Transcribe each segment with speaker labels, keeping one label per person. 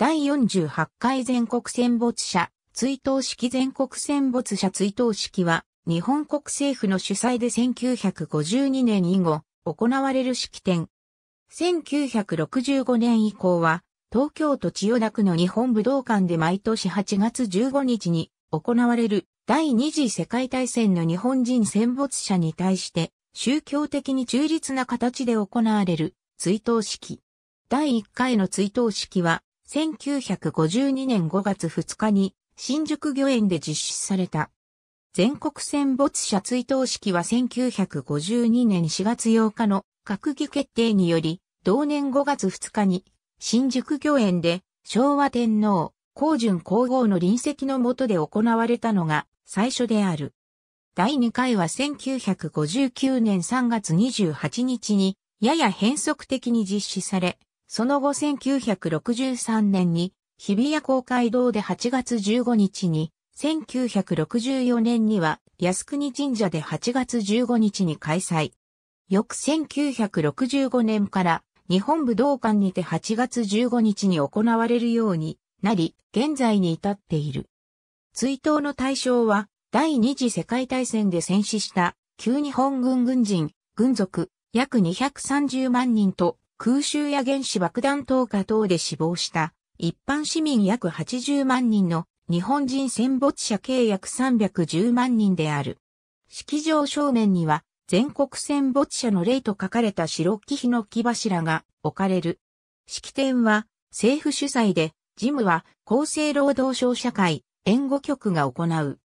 Speaker 1: 第48回全国戦没者、追悼式全国戦没者追悼式は、日本国政府の主催で1952年以後、行われる式典。1965年以降は、東京都千代田区の日本武道館で毎年8月15日に行われる第二次世界大戦の日本人戦没者に対して宗教的に中立な形で行われる追悼式。第1回の追悼式は1952年5月2日に新宿御苑で実施された。全国戦没者追悼式は1952年4月8日の閣議決定により、同年5月2日に新宿御苑で昭和天皇、皇順皇后の臨席の下で行われたのが最初である。第2回は1959年3月28日にやや変則的に実施され、その後1963年に日比谷公会堂で8月15日に、1964年には靖国神社で8月15日に開催。翌1965年から日本武道館にて8月15日に行われるようになり、現在に至っている。追悼の対象は、第二次世界大戦で戦死した旧日本軍軍人、軍属、約230万人と空襲や原子爆弾投下等で死亡した一般市民約80万人の日本人戦没者計約310万人である。式場正面には全国戦没者の例と書かれた白木碑の木柱が置かれる。式典は政府主催で、事務は厚生労働省社会援護局が行う。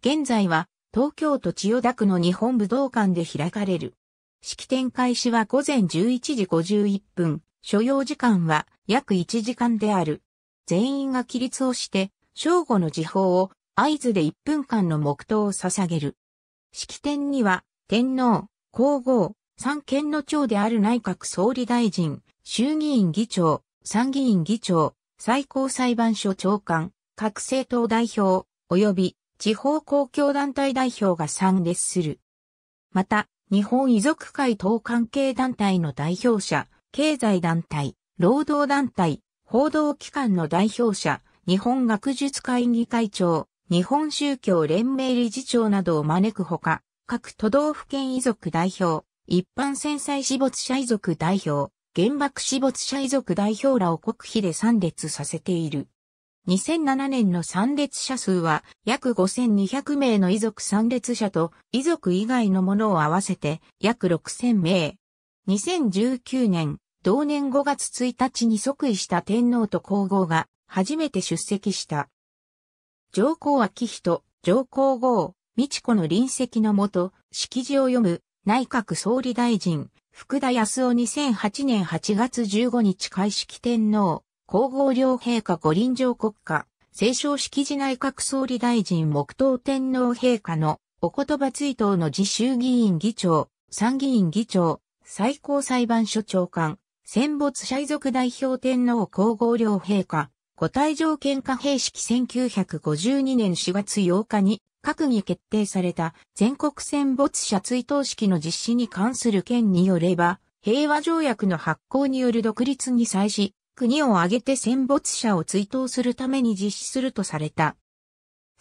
Speaker 1: 現在は東京都千代田区の日本武道館で開かれる。式典開始は午前11時51分、所要時間は約1時間である。全員が起立をして、正午の時報を合図で1分間の黙祷を捧げる。式典には、天皇、皇后、三権の長である内閣総理大臣、衆議院議長、参議院議長、最高裁判所長官、各政党代表、及び地方公共団体代表が参列する。また、日本遺族会等関係団体の代表者、経済団体、労働団体、報道機関の代表者、日本学術会議会長、日本宗教連盟理事長などを招くほか、各都道府県遺族代表、一般戦災死没者遺族代表、原爆死没者遺族代表らを国費で参列させている。2007年の参列者数は約5200名の遺族参列者と遺族以外のものを合わせて約6000名。2019年、同年5月1日に即位した天皇と皇后が初めて出席した。上皇昭仁、上皇后、美智子の臨席のもと、式辞を読む内閣総理大臣、福田康夫2008年8月15日開式天皇。皇后両陛下五臨場国家、聖少式寺内閣総理大臣黙祷天皇陛下のお言葉追悼の自衆議院議長、参議院議長、最高裁判所長官、戦没者遺族代表天皇皇后両陛下、ご退場喧嘩兵式1952年4月8日に閣議決定された全国戦没者追悼式の実施に関する件によれば、平和条約の発行による独立に際し、国を挙げて戦没者を追悼するために実施するとされた。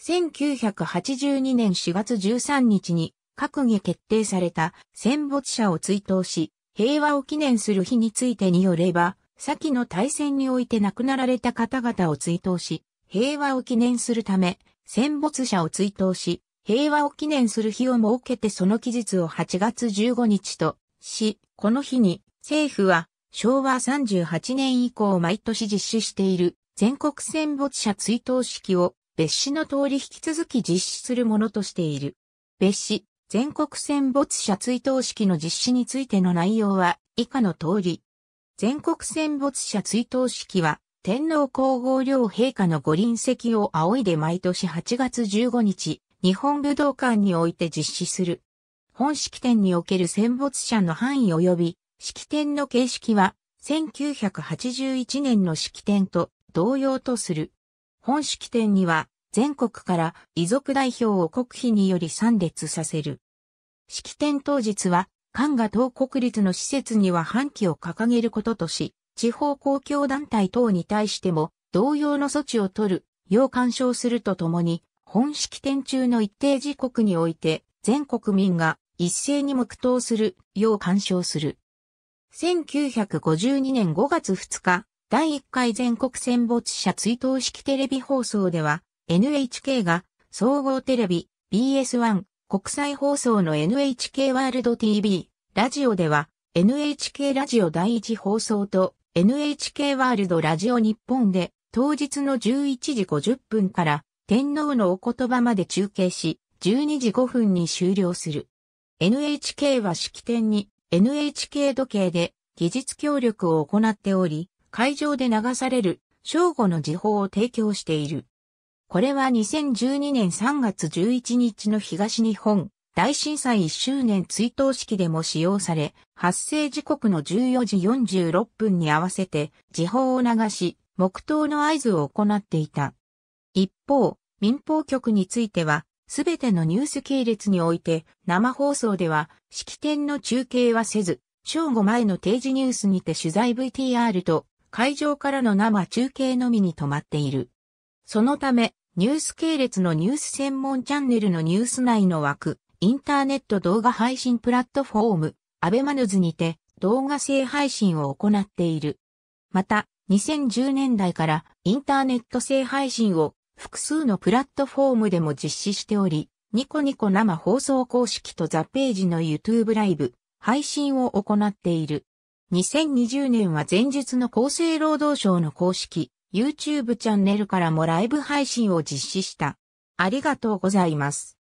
Speaker 1: 1982年4月13日に閣議決定された戦没者を追悼し、平和を記念する日についてによれば、先の大戦において亡くなられた方々を追悼し、平和を記念するため、戦没者を追悼し、平和を記念する日を設けてその期日を8月15日とし、この日に政府は昭和38年以降毎年実施している全国戦没者追悼式を別紙の通り引き続き実施するものとしている。別紙、全国戦没者追悼式の実施についての内容は以下の通り。全国戦没者追悼式は天皇皇后両陛下のご臨席を仰いで毎年8月15日、日本武道館において実施する。本式典における戦没者の範囲及び式典の形式は、1981年の式典と同様とする。本式典には、全国から遺族代表を国費により参列させる。式典当日は、関が東国立の施設には半旗を掲げることとし、地方公共団体等に対しても同様の措置を取る、要干渉するとともに、本式典中の一定時刻において、全国民が一斉に黙祷する、要干渉する。1952年5月2日、第1回全国戦没者追悼式テレビ放送では、NHK が総合テレビ、BS1、国際放送の NHK ワールド TV、ラジオでは、NHK ラジオ第一放送と NHK ワールドラジオ日本で当日の11時50分から天皇のお言葉まで中継し12時5分に終了する。NHK は式典に NHK 時計で技術協力を行っており、会場で流される正午の時報を提供している。これは2012年3月11日の東日本大震災1周年追悼式でも使用され、発生時刻の14時46分に合わせて時報を流し、黙祷の合図を行っていた。一方、民放局については、すべてのニュース系列において、生放送では、式典の中継はせず、正午前の定時ニュースにて取材 VTR と、会場からの生中継のみに止まっている。そのため、ニュース系列のニュース専門チャンネルのニュース内の枠、インターネット動画配信プラットフォーム、アベマヌズにて動画制配信を行っている。また、2010年代からインターネット制配信を複数のプラットフォームでも実施しており、ニコニコ生放送公式とザページの YouTube ライブ、配信を行っている。2020年は前述の厚生労働省の公式、YouTube チャンネルからもライブ配信を実施した。ありがとうございます。